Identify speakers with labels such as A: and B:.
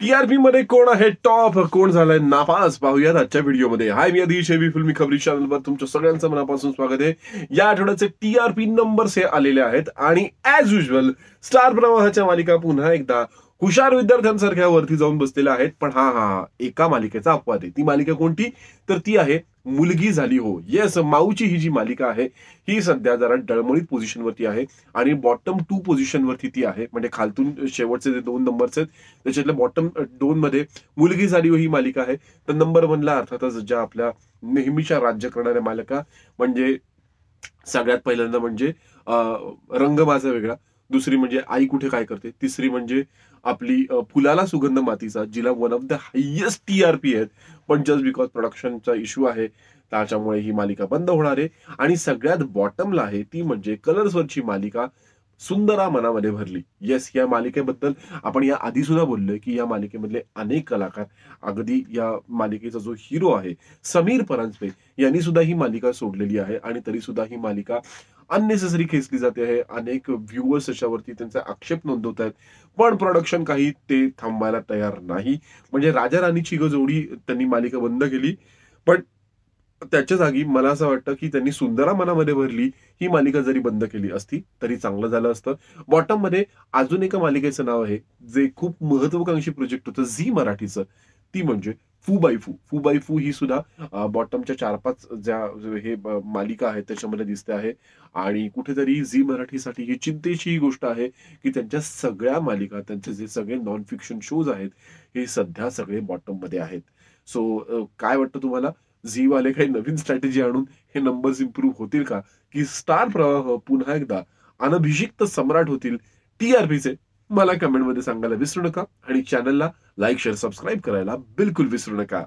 A: TRP मध्ये कोण आहे टॉप कोण झालाय नापास पाहूयात आजच्या व्हिडिओमध्ये हाय मी आधी फिल्मी खबरी चॅनलवर तुमच्या सगळ्यांचं मनापासून स्वागत आहे या आठवड्याचे टीआरपी नंबर्स हे आलेले आहेत आणि ऍज युजल स्टार प्रवाहाच्या मालिका पुन्हा एकदा हुशार विद्यार्थ्यांसारख्या वरती जाऊन बसलेल्या आहेत पण हा हा एका मालिकेचा अपवाद आहे ती मालिका कोणती तर ती आहे मुलगी झाली हो येस माऊची ही जी मालिका आहे ही सध्या जरा डळमळीत पोझिशनवरती आहे आणि बॉटम टू पोझिशनवरती ती आहे म्हणजे खालतून शेवटचे जे दोन नंबर्स आहेत त्याच्यातल्या बॉटम दोन मध्ये मुलगी झाली हो ही मालिका आहे तर नंबर वनला अर्थातच ज्या आपल्या नेहमीच्या राज्य करणाऱ्या मालिका म्हणजे सगळ्यात पहिल्यांदा म्हणजे रंग माझा वेगळा दुसरी म्हणजे आई कुठे काय करते तिसरी म्हणजे आपली फुलाला सुगंध मातीचा जिला one of the highest T R P आहेत पण जस्ट बिकॉज प्रोडक्शनचा इश्यू आहे त्याच्यामुळे ही मालिका बंद होणार आहे आणि सगळ्यात बॉटमला आहे ती म्हणजे कलर्सवरची मालिका सुंदरा मनामध्ये भरली येस या मालिकेबद्दल आपण या आधी सुद्धा बोललोय की या मालिकेमधले अनेक कलाकार अगदी या मालिकेचा जो हिरो आहे समीर परांजपे यांनी सुद्धा ही मालिका सोडलेली आहे आणि तरी सुद्धा ही मालिका अननेसेसरी खेचली जाते आहे अनेक व्ह्युअर्स याच्यावरती त्यांचा आक्षेप नोंदवत आहेत पण प्रोडक्शन काही ते थांबायला तयार नाही म्हणजे राजा राणीची ग जोडी त्यांनी मालिका बंद केली पण त्याच्या जागी मला असं वाटतं की त्यांनी सुंदरा मनामध्ये भरली ही मालिका जरी बंद केली असती तरी चांगलं झालं असतं बॉटम मध्ये अजून एका मालिकेचं नाव आहे जे खूप महत्वाकांक्षी प्रोजेक्ट होतं झी मराठीचं ती म्हणजे फू बाय फू फू बाय फू ही सुद्धा बॉटमच्या चार पाच ज्या हे मालिका आहेत त्याच्यामध्ये दिसते आहे आणि कुठेतरी झी मराठीसाठी ही चिंतेची ही गोष्ट आहे की त्यांच्या सगळ्या मालिका त्यांचे जे सगळे नॉन फिक्शन शोज आहेत हे सध्या सगळे बॉटम मध्ये आहेत सो काय वाटतं तुम्हाला झीवाले काही नवीन स्ट्रॅटेजी आणून हे नंबर्स इम्प्रूव्ह होतील का की स्टार प्रवाह पुन्हा एकदा अनभिषिक्त सम्राट होतील टी आर पीचे मला कमेंटमध्ये सांगायला विसरू नका आणि चॅनलला लाईक शेअर सबस्क्राईब करायला बिलकुल विसरू नका